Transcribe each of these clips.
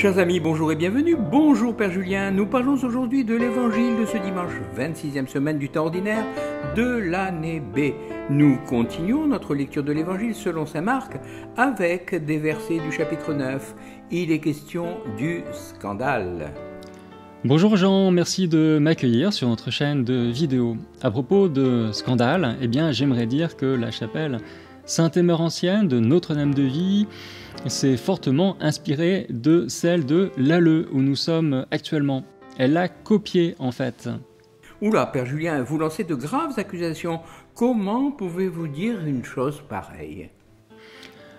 Chers amis, bonjour et bienvenue. Bonjour Père Julien. Nous parlons aujourd'hui de l'évangile de ce dimanche 26e semaine du temps ordinaire de l'année B. Nous continuons notre lecture de l'évangile selon Saint Marc avec des versets du chapitre 9. Il est question du scandale. Bonjour Jean, merci de m'accueillir sur notre chaîne de vidéos. À propos de scandale, eh bien j'aimerais dire que la chapelle Saint-Émeur ancienne de Notre-Dame de Vie s'est fortement inspirée de celle de l'Aleu, où nous sommes actuellement. Elle l'a copiée en fait. Oula, Père Julien, vous lancez de graves accusations. Comment pouvez-vous dire une chose pareille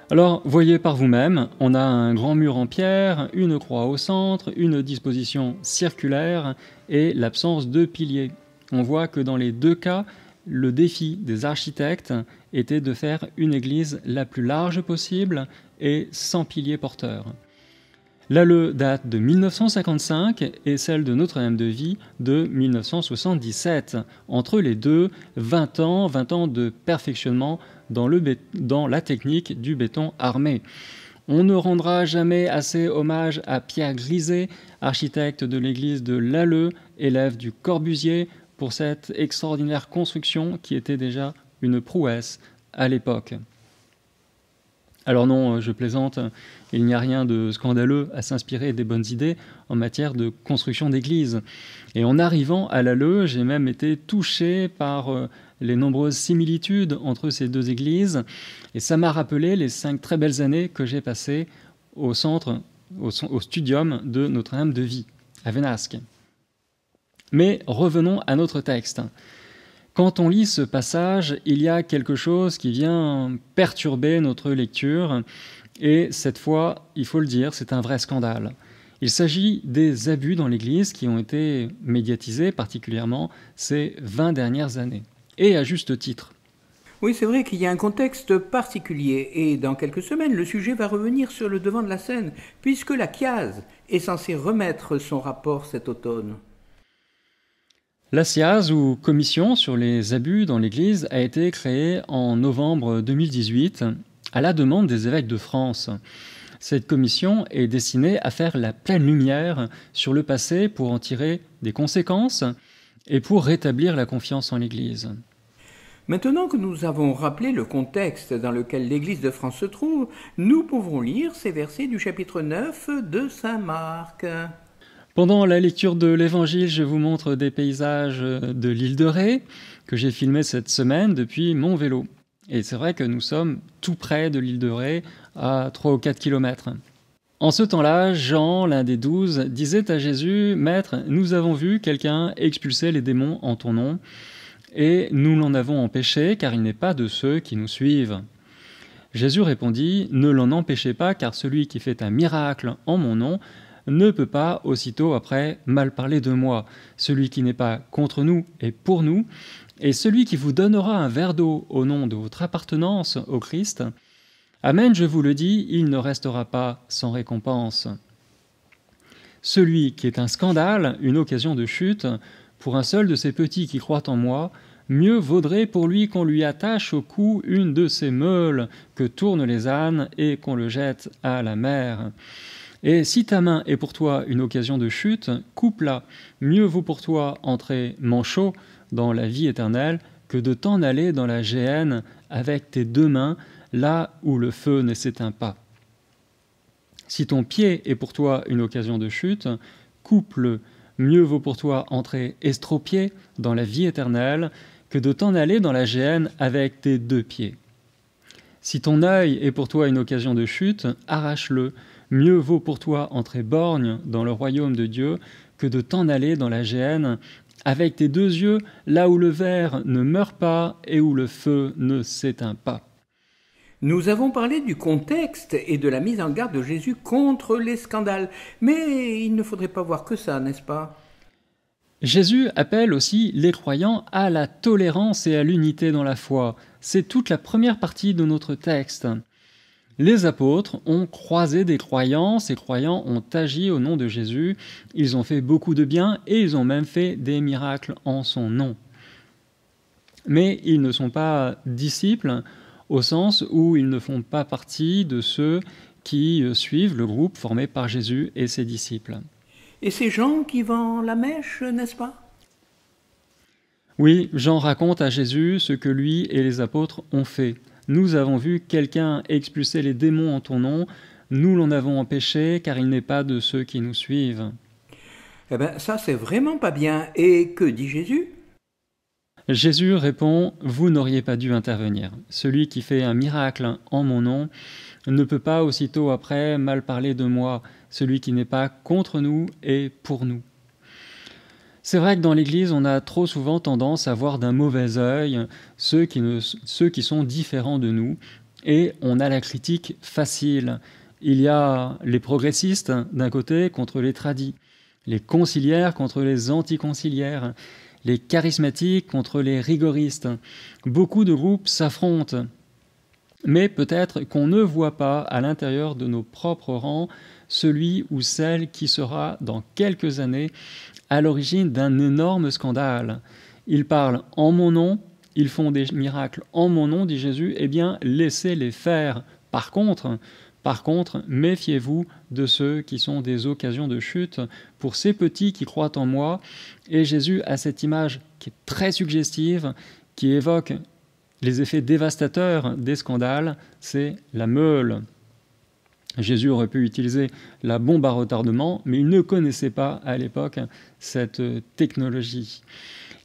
alors, voyez par vous-même, on a un grand mur en pierre, une croix au centre, une disposition circulaire et l'absence de piliers. On voit que dans les deux cas, le défi des architectes était de faire une église la plus large possible et sans piliers porteurs. L'ALE date de 1955 et celle de Notre-Dame de Vie de 1977. Entre les deux, 20 ans, 20 ans de perfectionnement dans, dans la technique du béton armé. On ne rendra jamais assez hommage à Pierre Griset, architecte de l'église de L'Alleu, élève du Corbusier, pour cette extraordinaire construction qui était déjà une prouesse à l'époque. Alors non, euh, je plaisante, il n'y a rien de scandaleux à s'inspirer des bonnes idées en matière de construction d'église. Et en arrivant à l'Aleu, j'ai même été touché par euh, les nombreuses similitudes entre ces deux églises, et ça m'a rappelé les cinq très belles années que j'ai passées au centre, au, studium de Notre-Dame de Vie, à Venasque. Mais revenons à notre texte. Quand on lit ce passage, il y a quelque chose qui vient perturber notre lecture, et cette fois, il faut le dire, c'est un vrai scandale. Il s'agit des abus dans l'Église qui ont été médiatisés particulièrement ces 20 dernières années, et à juste titre. Oui, c'est vrai qu'il y a un contexte particulier et dans quelques semaines, le sujet va revenir sur le devant de la scène puisque la Chiaz est censée remettre son rapport cet automne. La CIAS, ou Commission sur les abus dans l'Église, a été créée en novembre 2018 à la demande des évêques de France. Cette commission est destinée à faire la pleine lumière sur le passé pour en tirer des conséquences et pour rétablir la confiance en l'Église. Maintenant que nous avons rappelé le contexte dans lequel l'Église de France se trouve, nous pouvons lire ces versets du chapitre 9 de Saint Marc. Pendant la lecture de l'Évangile, je vous montre des paysages de l'île de Ré que j'ai filmé cette semaine depuis mon vélo. Et c'est vrai que nous sommes tout près de l'île de Ré, à 3 ou 4 kilomètres. En ce temps-là, Jean, l'un des douze, disait à Jésus, Maître, nous avons vu quelqu'un expulser les démons en ton nom, et nous l'en avons empêché, car il n'est pas de ceux qui nous suivent. Jésus répondit, Ne l'en empêchez pas, car celui qui fait un miracle en mon nom ne peut pas aussitôt après mal parler de moi. Celui qui n'est pas contre nous est pour nous, et celui qui vous donnera un verre d'eau au nom de votre appartenance au Christ, Amen, je vous le dis, il ne restera pas sans récompense. Celui qui est un scandale, une occasion de chute, pour un seul de ces petits qui croient en moi, mieux vaudrait pour lui qu'on lui attache au cou une de ces meules que tournent les ânes et qu'on le jette à la mer. Et si ta main est pour toi une occasion de chute, coupe-la. Mieux vaut pour toi entrer manchot dans la vie éternelle que de t'en aller dans la géhenne avec tes deux mains, là où le feu ne s'éteint pas. Si ton pied est pour toi une occasion de chute, coupe-le. Mieux vaut pour toi entrer estropié dans la vie éternelle que de t'en aller dans la géhenne avec tes deux pieds. Si ton œil est pour toi une occasion de chute, arrache-le. Mieux vaut pour toi entrer borgne dans le royaume de Dieu que de t'en aller dans la géhenne avec tes deux yeux là où le verre ne meurt pas et où le feu ne s'éteint pas. Nous avons parlé du contexte et de la mise en garde de Jésus contre les scandales, mais il ne faudrait pas voir que ça, n'est-ce pas Jésus appelle aussi les croyants à la tolérance et à l'unité dans la foi. C'est toute la première partie de notre texte. Les apôtres ont croisé des croyants, ces croyants ont agi au nom de Jésus, ils ont fait beaucoup de bien et ils ont même fait des miracles en son nom. Mais ils ne sont pas disciples au sens où ils ne font pas partie de ceux qui suivent le groupe formé par Jésus et ses disciples. Et c'est Jean qui vend la mèche, n'est-ce pas Oui, Jean raconte à Jésus ce que lui et les apôtres ont fait. Nous avons vu quelqu'un expulser les démons en ton nom, nous l'en avons empêché, car il n'est pas de ceux qui nous suivent. Eh bien, ça, c'est vraiment pas bien. Et que dit Jésus Jésus répond Vous n'auriez pas dû intervenir. Celui qui fait un miracle en mon nom ne peut pas aussitôt après mal parler de moi. Celui qui n'est pas contre nous est pour nous. C'est vrai que dans l'Église, on a trop souvent tendance à voir d'un mauvais œil ceux qui, ceux qui sont différents de nous, et on a la critique facile. Il y a les progressistes d'un côté contre les tradis, les conciliaires contre les anticonciliaires, les charismatiques contre les rigoristes. Beaucoup de groupes s'affrontent mais peut-être qu'on ne voit pas à l'intérieur de nos propres rangs celui ou celle qui sera dans quelques années à l'origine d'un énorme scandale. Ils parlent en mon nom, ils font des miracles en mon nom, dit Jésus, eh bien laissez-les faire. Par contre, par contre, méfiez-vous de ceux qui sont des occasions de chute pour ces petits qui croient en moi. Et Jésus a cette image qui est très suggestive, qui évoque les effets dévastateurs des scandales, c'est la meule. Jésus aurait pu utiliser la bombe à retardement, mais il ne connaissait pas à l'époque cette technologie.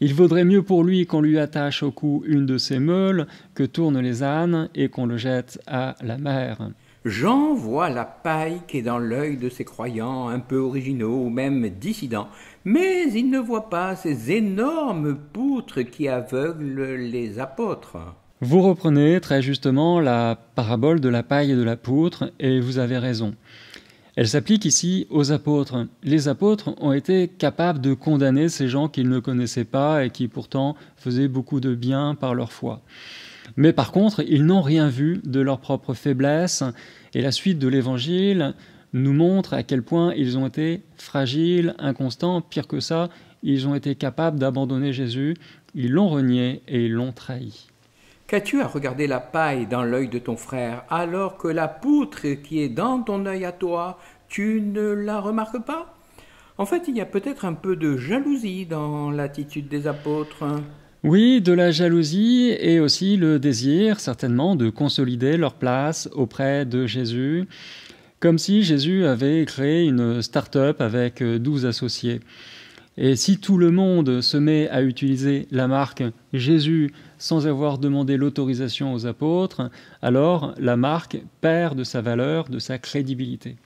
Il vaudrait mieux pour lui qu'on lui attache au cou une de ces meules, que tournent les ânes et qu'on le jette à la mer. Jean voit la paille qui est dans l'œil de ses croyants un peu originaux ou même dissidents, mais ils ne voient pas ces énormes poutres qui aveuglent les apôtres. Vous reprenez très justement la parabole de la paille et de la poutre, et vous avez raison. Elle s'applique ici aux apôtres. Les apôtres ont été capables de condamner ces gens qu'ils ne connaissaient pas et qui pourtant faisaient beaucoup de bien par leur foi. Mais par contre, ils n'ont rien vu de leur propre faiblesse, et la suite de l'Évangile nous montre à quel point ils ont été fragiles, inconstants, pire que ça, ils ont été capables d'abandonner Jésus, ils l'ont renié et ils l'ont trahi. Qu'as-tu à regarder la paille dans l'œil de ton frère, alors que la poutre qui est dans ton œil à toi, tu ne la remarques pas En fait, il y a peut-être un peu de jalousie dans l'attitude des apôtres. Oui, de la jalousie et aussi le désir, certainement, de consolider leur place auprès de Jésus. Comme si Jésus avait créé une start-up avec euh, douze associés. Et si tout le monde se met à utiliser la marque Jésus sans avoir demandé l'autorisation aux apôtres, alors la marque perd de sa valeur, de sa crédibilité.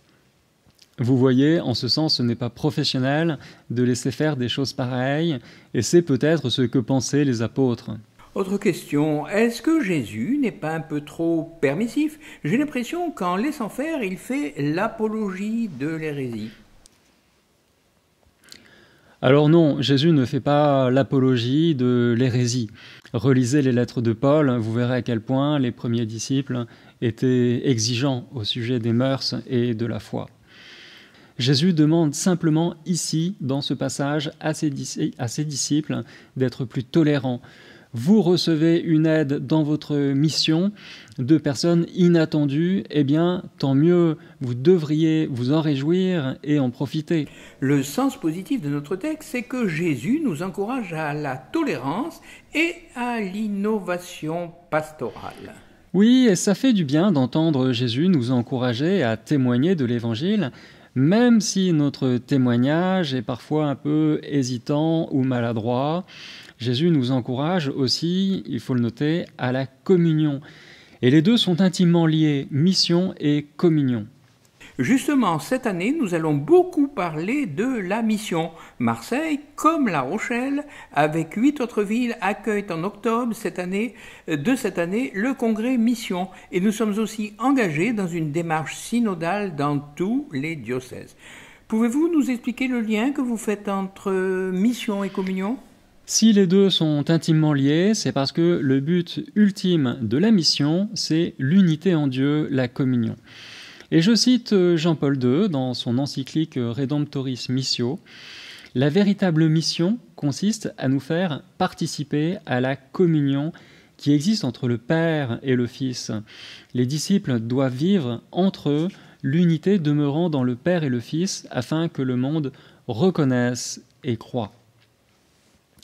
Vous voyez, en ce sens, ce n'est pas professionnel de laisser faire des choses pareilles, et c'est peut-être ce que pensaient les apôtres. Autre question, est-ce que Jésus n'est pas un peu trop permissif J'ai l'impression qu'en laissant faire, il fait l'apologie de l'hérésie. Alors non, Jésus ne fait pas l'apologie de l'hérésie. Relisez les lettres de Paul, vous verrez à quel point les premiers disciples étaient exigeants au sujet des mœurs et de la foi. Jésus demande simplement ici, dans ce passage, à ses, disciples d'être plus tolérants, vous recevez une aide dans votre mission de personnes inattendues, eh bien, tant mieux, vous devriez vous en réjouir et en profiter. Le sens positif de notre texte, c'est que Jésus nous encourage à la tolérance et à l'innovation pastorale. Oui, et ça fait du bien d'entendre Jésus nous encourager à témoigner de l'Évangile, même si notre témoignage est parfois un peu hésitant ou maladroit, Jésus nous encourage aussi, il faut le noter, à la communion. Et les deux sont intimement liés, mission et communion. Justement, cette année, nous allons beaucoup parler de la mission. Marseille, comme La Rochelle, avec huit autres villes, accueillent en octobre cette année, euh, de cette année le congrès Mission. Et nous sommes aussi engagés dans une démarche synodale dans tous les diocèses. Pouvez-vous nous expliquer le lien que vous faites entre euh, mission et communion si les deux sont intimement liés, c'est parce que le but ultime de la mission, c'est l'unité en Dieu, la communion. Et je cite euh, Jean-Paul II dans son encyclique Redemptoris Missio. La véritable mission consiste à nous faire participer à la communion qui existe entre le Père et le Fils. Les disciples doivent vivre entre eux l'unité demeurant dans le Père et le Fils afin que le monde reconnaisse et croit. »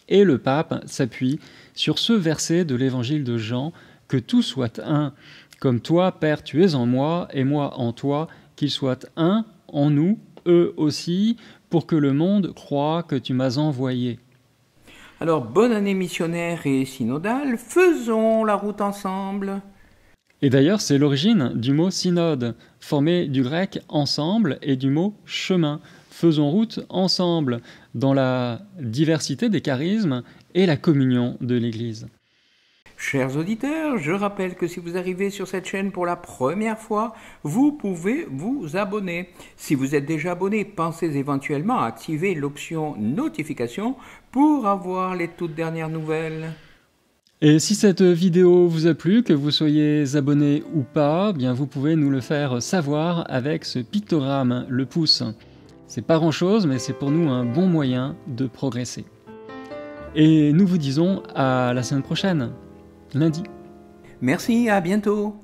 Et le pape s'appuie sur ce verset de l'évangile de Jean, que tout soit un, comme toi, Père, tu es en moi, et moi en toi, qu'ils soient un en nous, eux aussi, pour que le monde croie que tu m'as envoyé. Alors, bonne année missionnaire et synodale, faisons la route ensemble. Et d'ailleurs, c'est l'origine du mot synode, formé du grec ensemble et du mot chemin, faisons route ensemble dans la diversité des charismes et la communion de l'Église. Chers auditeurs, je rappelle que si vous arrivez sur cette chaîne pour la première fois, vous pouvez vous abonner. Si vous êtes déjà abonné, pensez éventuellement à activer l'option notification pour avoir les toutes dernières nouvelles. Et si cette vidéo vous a plu, que vous soyez abonné ou pas, bien vous pouvez nous le faire savoir avec ce pictogramme, le pouce. C'est pas grand-chose, mais c'est pour nous un bon moyen de progresser. Et nous vous disons à la semaine prochaine, lundi. Merci, à bientôt.